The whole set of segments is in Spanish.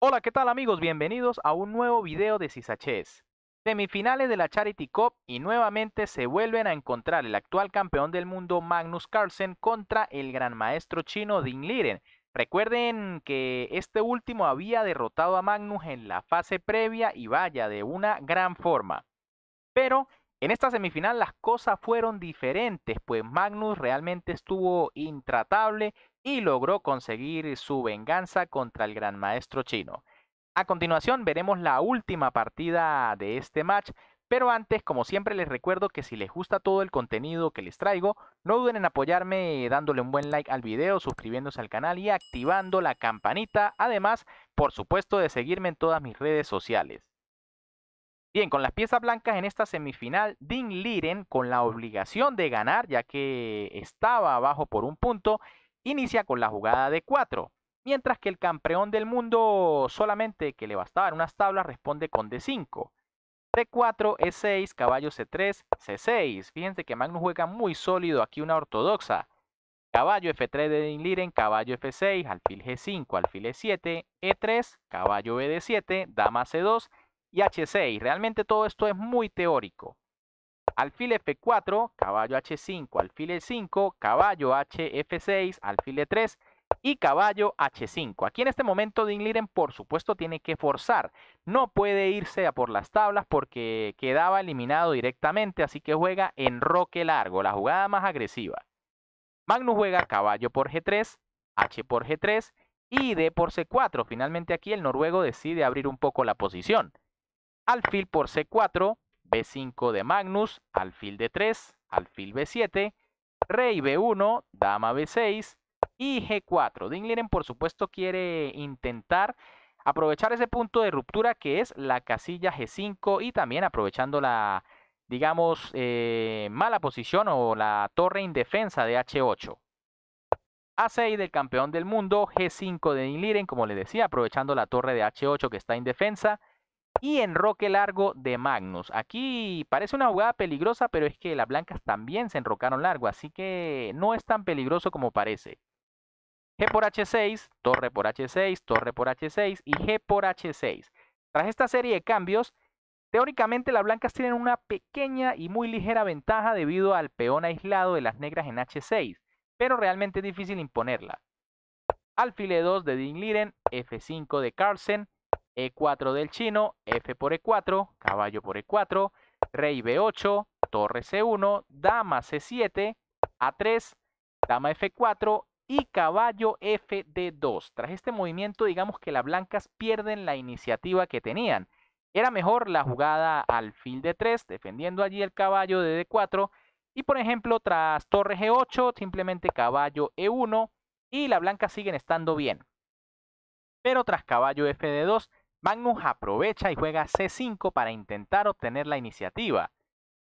Hola, ¿qué tal amigos? Bienvenidos a un nuevo video de Cisachés. Semifinales de la Charity Cup y nuevamente se vuelven a encontrar el actual campeón del mundo Magnus Carlsen contra el gran maestro chino Ding Liren. Recuerden que este último había derrotado a Magnus en la fase previa y vaya de una gran forma. Pero en esta semifinal las cosas fueron diferentes, pues Magnus realmente estuvo intratable y logró conseguir su venganza contra el gran maestro chino. A continuación veremos la última partida de este match, pero antes, como siempre, les recuerdo que si les gusta todo el contenido que les traigo, no duden en apoyarme dándole un buen like al video, suscribiéndose al canal y activando la campanita, además, por supuesto, de seguirme en todas mis redes sociales. Bien, con las piezas blancas en esta semifinal, Ding Liren con la obligación de ganar, ya que estaba abajo por un punto, inicia con la jugada de 4, mientras que el campeón del mundo solamente que le bastaban unas tablas responde con D5. d 4 E6, caballo C3, C6. Fíjense que Magnus juega muy sólido aquí una ortodoxa. Caballo F3 de Liren, caballo F6, alfil G5, alfil E7, E3, caballo bd 7 dama C2 y H6. Realmente todo esto es muy teórico alfil F4, caballo H5, alfil E5, caballo HF6, alfil E3 y caballo H5. Aquí en este momento Liren por supuesto tiene que forzar, no puede irse a por las tablas porque quedaba eliminado directamente, así que juega en roque largo, la jugada más agresiva. Magnus juega caballo por G3, H por G3 y D por C4. Finalmente aquí el noruego decide abrir un poco la posición. Alfil por C4, B5 de Magnus, alfil D3, alfil B7, rey B1, dama B6 y G4. Liren por supuesto, quiere intentar aprovechar ese punto de ruptura que es la casilla G5 y también aprovechando la, digamos, eh, mala posición o la torre indefensa de H8. A6 del campeón del mundo, G5 de Liren, como les decía, aprovechando la torre de H8 que está indefensa y enroque largo de Magnus. Aquí parece una jugada peligrosa, pero es que las blancas también se enrocaron largo, así que no es tan peligroso como parece. G por H6, torre por H6, torre por H6 y G por H6. Tras esta serie de cambios, teóricamente las blancas tienen una pequeña y muy ligera ventaja debido al peón aislado de las negras en H6, pero realmente es difícil imponerla. Alfil 2 de Liren F5 de Carlsen, e4 del chino, F por E4, caballo por E4, rey B8, torre C1, dama C7, A3, dama F4 y caballo FD2. Tras este movimiento, digamos que las blancas pierden la iniciativa que tenían. Era mejor la jugada al alfil de 3, defendiendo allí el caballo de D4. Y por ejemplo, tras torre G8, simplemente caballo E1 y la blanca siguen estando bien. Pero tras caballo FD2, Magnus aprovecha y juega C5 para intentar obtener la iniciativa.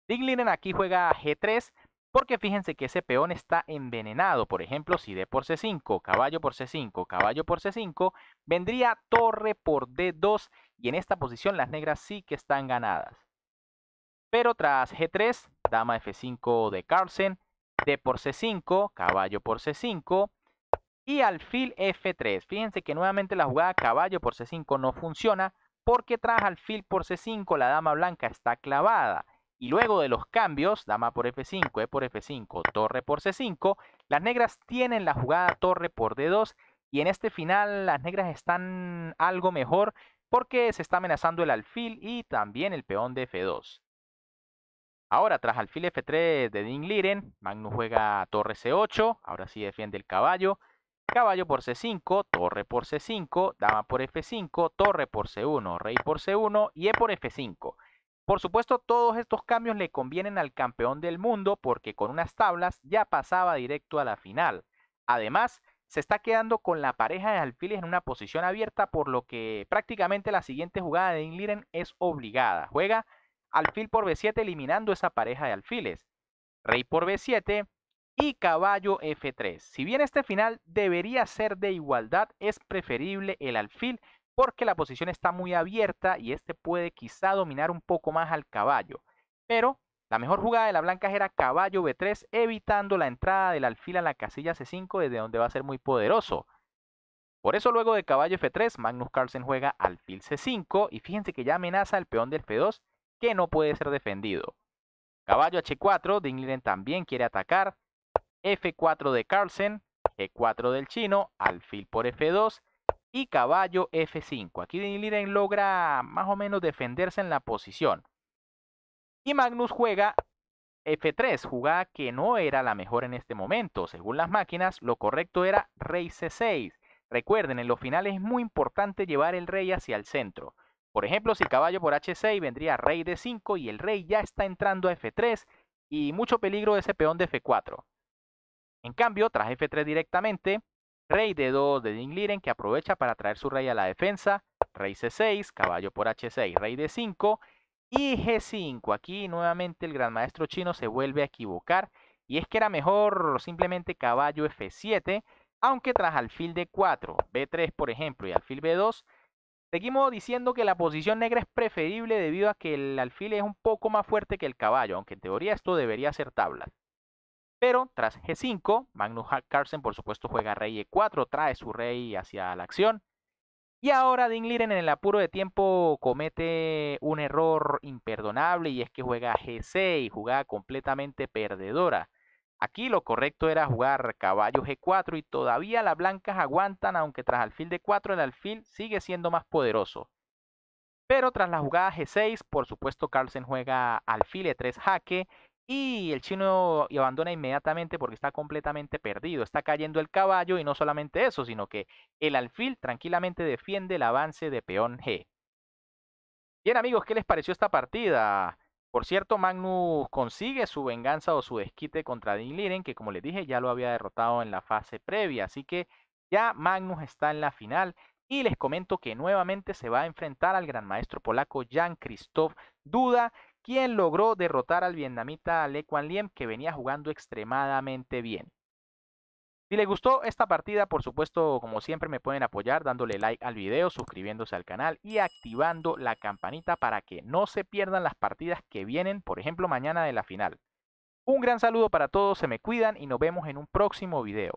Diglinen aquí juega G3 porque fíjense que ese peón está envenenado. Por ejemplo, si D por C5, caballo por C5, caballo por C5, vendría torre por D2 y en esta posición las negras sí que están ganadas. Pero tras G3, dama F5 de Carlsen, D por C5, caballo por C5, y alfil F3. Fíjense que nuevamente la jugada caballo por C5 no funciona porque tras alfil por C5 la dama blanca está clavada. Y luego de los cambios, dama por F5, E por F5, torre por C5, las negras tienen la jugada torre por D2 y en este final las negras están algo mejor porque se está amenazando el alfil y también el peón de F2. Ahora, tras alfil F3 de Ding Liren, Magnus juega torre C8, ahora sí defiende el caballo, Caballo por C5, torre por C5, dama por F5, torre por C1, rey por C1 y E por F5. Por supuesto, todos estos cambios le convienen al campeón del mundo porque con unas tablas ya pasaba directo a la final. Además, se está quedando con la pareja de alfiles en una posición abierta, por lo que prácticamente la siguiente jugada de Inliren es obligada. Juega alfil por B7 eliminando esa pareja de alfiles. Rey por B7, y caballo F3. Si bien este final debería ser de igualdad, es preferible el alfil porque la posición está muy abierta y este puede quizá dominar un poco más al caballo. Pero la mejor jugada de la blanca era caballo B3 evitando la entrada del alfil a la casilla C5 desde donde va a ser muy poderoso. Por eso luego de caballo F3 Magnus Carlsen juega alfil C5 y fíjense que ya amenaza al peón del F2 que no puede ser defendido. Caballo H4, Dingliden también quiere atacar, F4 de Carlsen, G4 del chino, alfil por F2 y caballo F5. Aquí Liren logra más o menos defenderse en la posición. Y Magnus juega F3, jugada que no era la mejor en este momento. Según las máquinas, lo correcto era rey C6. Recuerden, en los finales es muy importante llevar el rey hacia el centro. Por ejemplo, si caballo por H6 vendría rey D5 y el rey ya está entrando a F3 y mucho peligro de ese peón de F4. En cambio, tras F3 directamente, Rey D2 de Ding Liren que aprovecha para traer su rey a la defensa. Rey C6, caballo por H6, rey D5 y G5. Aquí nuevamente el gran maestro chino se vuelve a equivocar. Y es que era mejor simplemente caballo F7, aunque tras alfil D4, B3 por ejemplo y alfil B2, seguimos diciendo que la posición negra es preferible debido a que el alfil es un poco más fuerte que el caballo, aunque en teoría esto debería ser tabla. Pero tras G5, Magnus Carlsen por supuesto juega rey E4, trae su rey hacia la acción. Y ahora Ding Liren en el apuro de tiempo comete un error imperdonable y es que juega G6, jugada completamente perdedora. Aquí lo correcto era jugar caballo G4 y todavía las blancas aguantan aunque tras alfil D4 el alfil sigue siendo más poderoso. Pero tras la jugada G6, por supuesto Carlsen juega alfil E3 jaque y el chino abandona inmediatamente porque está completamente perdido, está cayendo el caballo y no solamente eso, sino que el alfil tranquilamente defiende el avance de peón G. Bien amigos, ¿qué les pareció esta partida? Por cierto, Magnus consigue su venganza o su desquite contra Dean Liren, que como les dije ya lo había derrotado en la fase previa, así que ya Magnus está en la final y les comento que nuevamente se va a enfrentar al gran maestro polaco Jan Krzysztof Duda, quien logró derrotar al vietnamita Le Quan Liem, que venía jugando extremadamente bien. Si les gustó esta partida, por supuesto, como siempre me pueden apoyar dándole like al video, suscribiéndose al canal y activando la campanita para que no se pierdan las partidas que vienen, por ejemplo, mañana de la final. Un gran saludo para todos, se me cuidan y nos vemos en un próximo video.